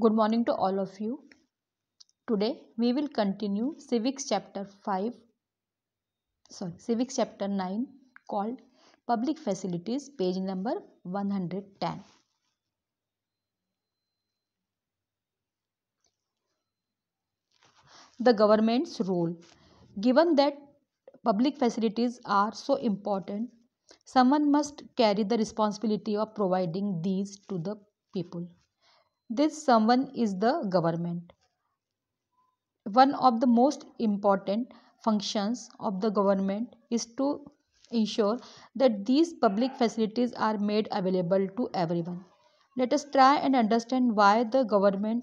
Good morning to all of you. Today we will continue Civics chapter 5 sorry Civics chapter 9 called Public Facilities page number 110. The government's role given that public facilities are so important someone must carry the responsibility of providing these to the people this someone is the government one of the most important functions of the government is to ensure that these public facilities are made available to everyone let's try and understand why the government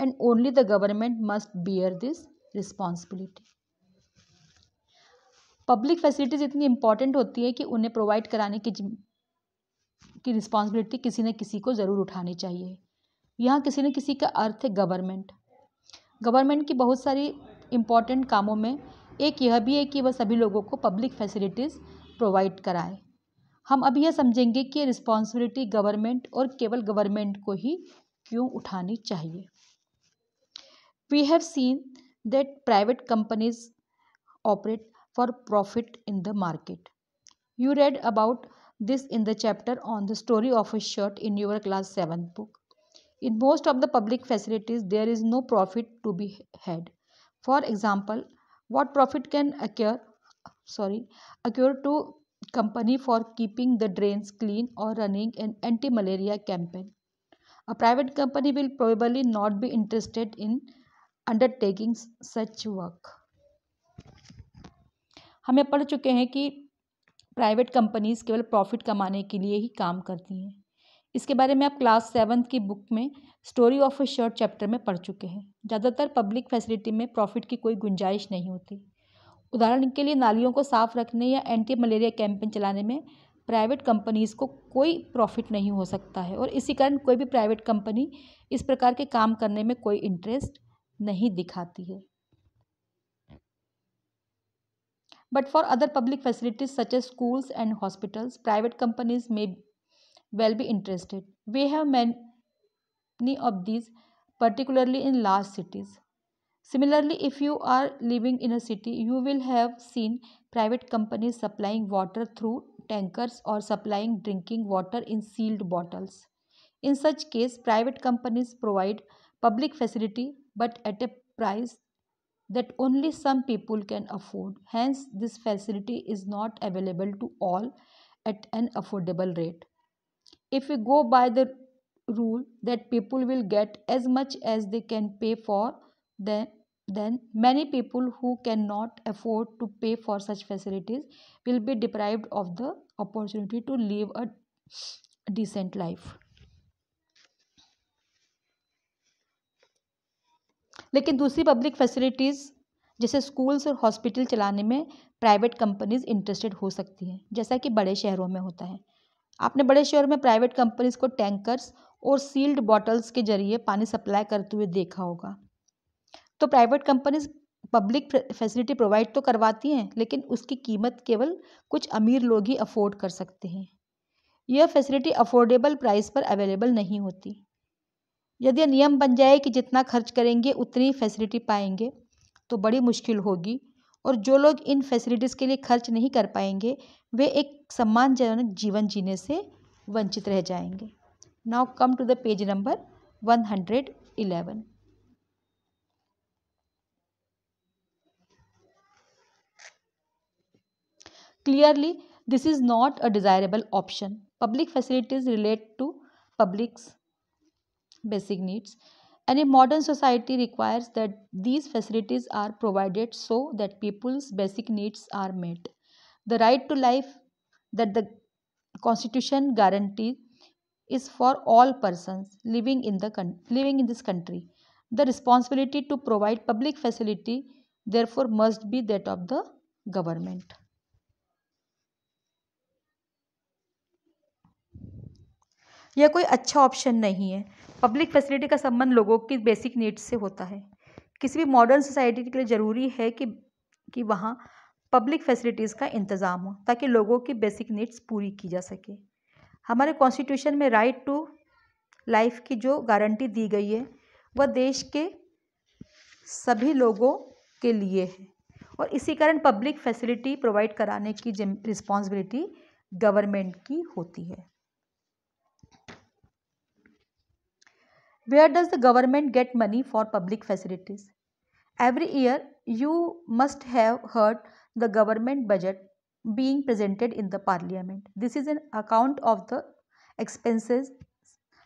and only the government must bear this responsibility public facilities इतनी important होती है कि उन्हें provide कराने की responsibility किसी न किसी को ज़रूर उठानी चाहिए यहाँ किसी न किसी का अर्थ है गवर्नमेंट गवर्नमेंट की बहुत सारी इंपॉर्टेंट कामों में एक यह भी है कि वह सभी लोगों को पब्लिक फैसिलिटीज़ प्रोवाइड कराए हम अब यह समझेंगे कि रिस्पॉन्सिबिलिटी गवर्नमेंट और केवल गवर्नमेंट को ही क्यों उठानी चाहिए we have seen that private companies operate for profit in the market you read about this in the chapter on the story of a shirt in your class seven book in most of the public facilities there is no profit to be had for example what profit can accrue sorry accrue to company for keeping the drain clean और running an anti malaria campaign a private company will probably not be interested in undertaking such work हमें पढ़ चुके हैं कि private companies केवल profit कमाने के लिए ही काम करती हैं इसके बारे में आप क्लास सेवन्थ की बुक में story of a shirt chapter में पढ़ चुके हैं ज़्यादातर पब्लिक फैसिलिटी में प्रॉफिट की कोई गुंजाइश नहीं होती उदाहरण के लिए नालियों को साफ रखने या एंटी मलेरिया कैंपेन चलाने में प्राइवेट कंपनीज़ को कोई प्रॉफिट नहीं हो सकता है और इसी कारण कोई भी प्राइवेट कंपनी इस प्रकार के काम करने में कोई इंटरेस्ट नहीं दिखाती है but for other public facilities such as schools and hospitals private companies में will be interested. We have many of these particularly in large cities. Similarly, if you are living in a city, you will have seen private companies supplying water through tankers or supplying drinking water in sealed bottles. In such case, private companies provide public facility but at a price that only some people can afford. Hence, this facility is not available to all at an affordable rate. if we go by the rule that people will get as much as they can pay for then then many people who cannot afford to pay for such facilities will be deprived of the opportunity to live a decent life लेकिन दूसरी public facilities जैसे schools और hospital चलाने में private companies interested हो सकती हैं जैसा कि बड़े शहरों में होता है आपने बड़े शहर में प्राइवेट कंपनीज को टैंकर्स और सील्ड बॉटल्स के जरिए पानी सप्लाई करते हुए देखा होगा तो private companies public facility provide तो करवाती हैं लेकिन उसकी कीमत केवल कुछ अमीर लोग ही अफोर्ड कर सकते हैं यह फैसिलिटी अफोर्डेबल प्राइस पर अवेलेबल नहीं होती यदि नियम बन जाए कि जितना खर्च करेंगे उतनी फैसिलिटी पाएंगे तो बड़ी मुश्किल होगी और जो लोग इन फैसिलिटीज़ के लिए खर्च नहीं कर पाएंगे वे एक सम्मानजनक जीवन जीने से वंचित रह जाएंगे now come to the page number one hundred eleven clearly this is not a desirable option public facilities relate to public's basic needs and a modern society requires that these facilities are provided so that people's basic needs are met. The right to life that the constitution guarantees is for all persons living in the living in this country. The responsibility to provide public facility therefore must be that of the government. यह कोई अच्छा option नहीं है public facility का संबंध लोगों की basic needs से होता है किसी भी मॉडर्न सोसाइटी के लिए ज़रूरी है कि कि वहाँ पब्लिक फैसिलिटीज़ का इंतज़ाम हो ताकि लोगों की बेसिक नीड्स पूरी की जा सके हमारे कॉन्स्टिट्यूशन में राइट टू लाइफ की जो गारंटी दी गई है वह देश के सभी लोगों के लिए है और इसी कारण पब्लिक फैसिलिटी प्रोवाइड कराने की रिस्पॉन्सिबिलिटी गवर्नमेंट की होती है Where does the government get money for public facilities? Every year, you must have heard the government budget being presented in the parliament. This is an account of the expenses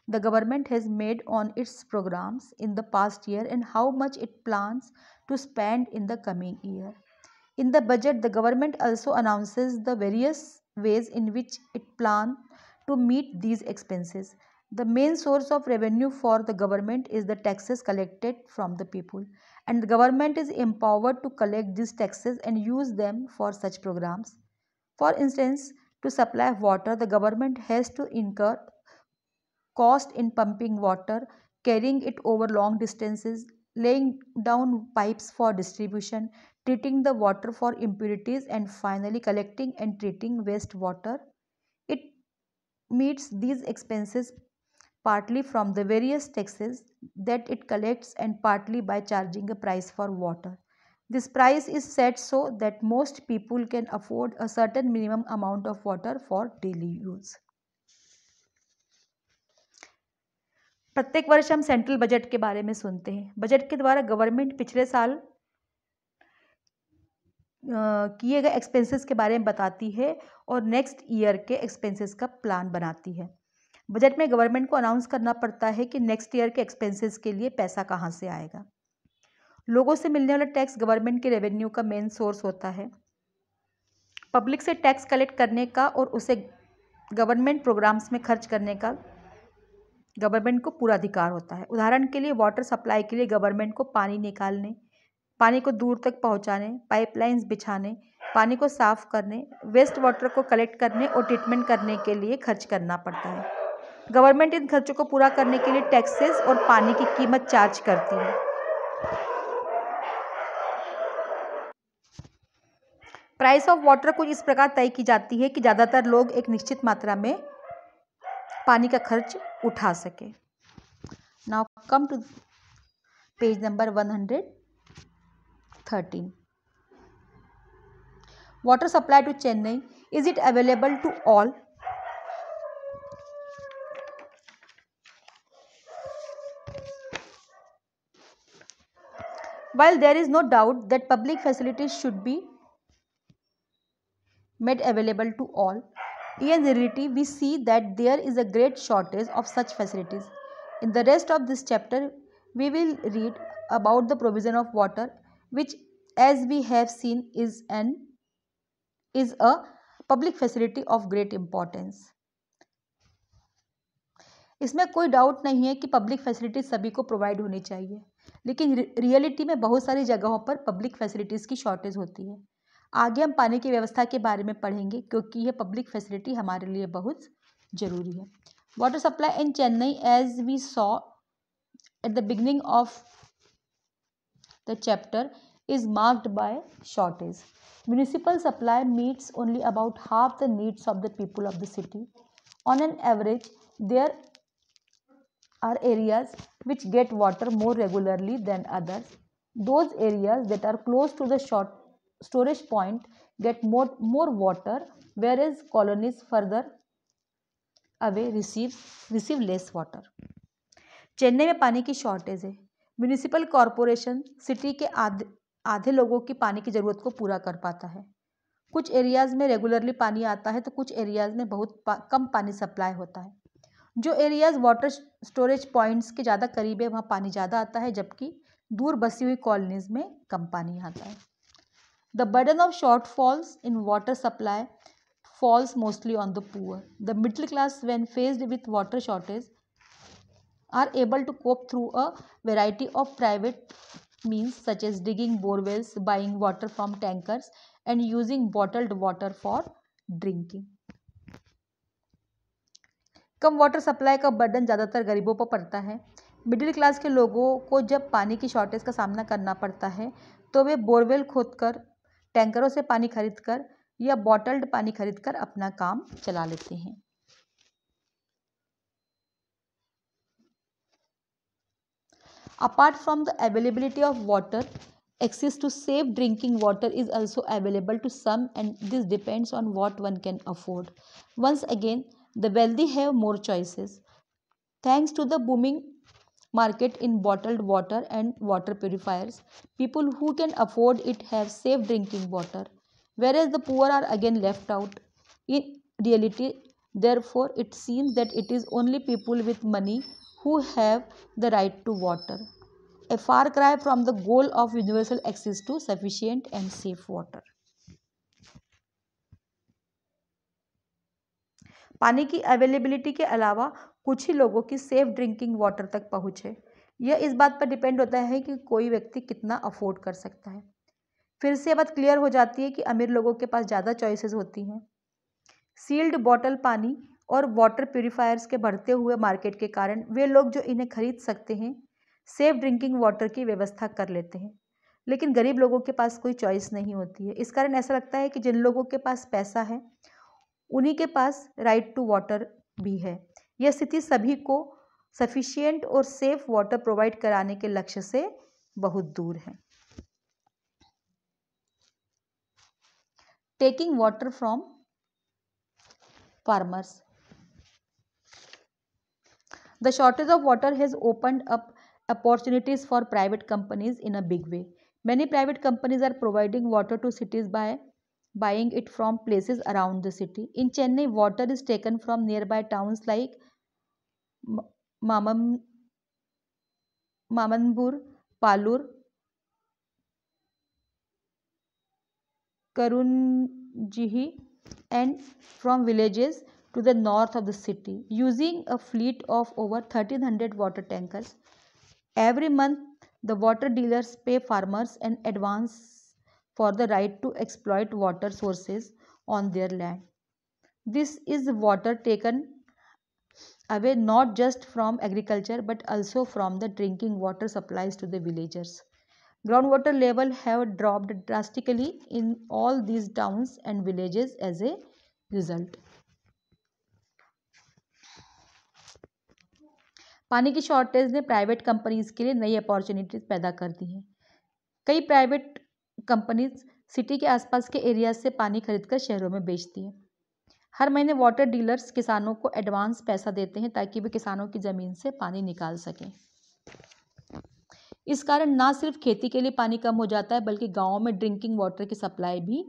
the government has made on its programs in the past year and how much it plans to spend in the coming year. In the budget, the government also announces the various ways in which it plans to meet these expenses. The main source of revenue for the government is the taxes collected from the people and the government is empowered to collect these taxes and use them for such programs. For instance, to supply water, the government has to incur cost in pumping water, carrying it over long distances, laying down pipes for distribution, treating the water for impurities and finally collecting and treating wastewater. It meets these expenses partly from the various taxes that it collects and partly by charging a price for water. This price is set so that most people can afford a certain minimum amount of water for daily use. प्रत्येक वर्ष हम central budget के बारे में सुनते हैं budget के द्वारा गवर्नमेंट पिछले साल किए गए एक्सपेंसेस के बारे में बताती है और नेक्स्ट ईयर के एक्सपेंसेस का प्लान बनाती है बजट में गवर्नमेंट को अनाउंस करना पड़ता है कि नेक्स्ट ईयर के एक्सपेंसेस के लिए पैसा कहाँ से आएगा लोगों से मिलने वाला टैक्स गवर्नमेंट के रेवेन्यू का मेन सोर्स होता है पब्लिक से टैक्स कलेक्ट करने का और उसे गवर्नमेंट प्रोग्राम्स में खर्च करने का गवर्नमेंट को पूरा अधिकार होता है उदाहरण के लिए वाटर सप्लाई के लिए गवर्नमेंट को पानी निकालने पानी को दूर तक पहुंचाने पाइपलाइंस बिछाने पानी को साफ करने वेस्ट वाटर को कलेक्ट करने और ट्रीटमेंट करने के लिए खर्च करना पड़ता है गवर्नमेंट इन खर्चों को पूरा करने के लिए टैक्सेस और पानी की कीमत चार्ज करती है प्राइस ऑफ वाटर कुछ इस प्रकार तय की जाती है कि ज़्यादातर लोग एक निश्चित मात्रा में पानी का खर्च उठा सके now come to page number one hundred thirteen water supply to Chennai is it available to all While there is no doubt that public facilities should be made available to all, in reality we see that there is a great shortage of such facilities. In the rest of this chapter, we will read about the provision of water which as we have seen is an is a public facility of great importance इसमें कोई doubt नहीं है कि public facility सभी को provide होनी चाहिए लेकिन रियलिटी में बहुत सारी जगहों पर पब्लिक फैसिलिटीज़ की शॉर्टेज होती है आगे हम पानी की व्यवस्था के बारे में पढ़ेंगे क्योंकि यह पब्लिक फैसिलिटी हमारे लिए बहुत ज़रूरी है water supply in Chennai as we saw at the beginning of the chapter is marked by shortage municipal supply meets only about half the needs of the people of the city on an average there are areas which get water more regularly than others. Those areas that are close to the short storage point get more, more water whereas colonies further away receive receive less water. Chennai में पानी की shortage है municipal corporation city के आधे आधे लोगों की पानी की ज़रूरत को पूरा कर पाता है कुछ एरियाज़ में रेगुलरली पानी आता है तो कुछ एरियाज़ में बहुत पा, कम पानी सप्लाई होता है जो एरियाज़ वाटर स्टोरेज पॉइंट्स के ज़्यादा करीब है वहाँ पानी ज़्यादा आता है जबकि दूर बसी हुई कॉलोनीज में कम पानी आता है the burden of shortfalls in water supply falls mostly on the poor the middle class when faced with water shortage are able to cope through a variety of private means such as digging borewells buying water from tanker and using bottled water for drinking कम water supply का burden ज़्यादातर गरीबों पर पड़ता है middle class के लोगों को जब पानी की शॉर्टेज का सामना करना पड़ता है तो वे बोरवेल खोदकर टैंकरों से पानी खरीद कर या बॉटल्ड पानी खरीदकर अपना काम चला लेते हैं apart from the availability of water access to safe drinking water is also available to some and this depends on what one can afford once again The wealthy have more choices. Thanks to the booming market in bottled water and water purifiers, people who can afford it have safe drinking water, whereas the poor are again left out. In reality, therefore, it seems that it is only people with money who have the right to water. A far cry from the goal of universal access to sufficient and safe water. पानी की availability के अलावा कुछ ही लोगों की safe drinking water तक पहुँच है यह इस बात पर डिपेंड होता है कि कोई व्यक्ति कितना अफोर्ड कर सकता है फिर से बात क्लियर हो जाती है कि अमीर लोगों के पास ज़्यादा चॉइसेस होती हैं सील्ड बॉटल पानी और वाटर प्योरीफायर्स के बढ़ते हुए मार्केट के कारण वे लोग जो इन्हें खरीद सकते हैं सेफ ड्रिंकिंग वाटर की व्यवस्था कर लेते हैं लेकिन गरीब लोगों के पास कोई चॉइस नहीं होती है इस कारण ऐसा लगता है कि जिन लोगों के पास पैसा है उन्हीं के पास राइट टू वाटर भी है यह स्थिति सभी को सफिशियंट और सेफ वाटर प्रोवाइड कराने के लक्ष्य से बहुत दूर है taking water from farmers the shortage of water has open up opportunities for private companies in a big way many private companies are providing water to cities by buying it from places around the city. In Chennai, water is taken from nearby towns like Mamam, Mamanbur, Palur, Karunjihi, and from villages to the north of the city. Using a fleet of over 1300 water tankers, every month the water dealers pay farmers an advance for the right to exploit water sources on their land. This is water taken away not just from agriculture but also from the drinking water supplies to the villagers. Groundwater level have dropped drastically in all these towns and villages as a result. पानी की shortage ने private companies के लिए नई opportunities पैदा कर दी हैं कई प्राइवेट कंपनीज़ सिटी के आसपास के एरियाज़ से पानी खरीदकर शहरों में बेचती हैं हर महीने वाटर डीलर्स किसानों को एडवांस पैसा देते हैं ताकि वे किसानों की ज़मीन से पानी निकाल सकें इस कारण ना सिर्फ खेती के लिए पानी कम हो जाता है बल्कि गाँवों में ड्रिंकिंग वाटर की सप्लाई भी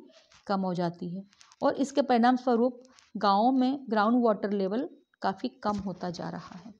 कम हो जाती है और इसके परिणाम स्वरूप गाँव में ग्राउंड वाटर लेवल काफ़ी कम होता जा रहा है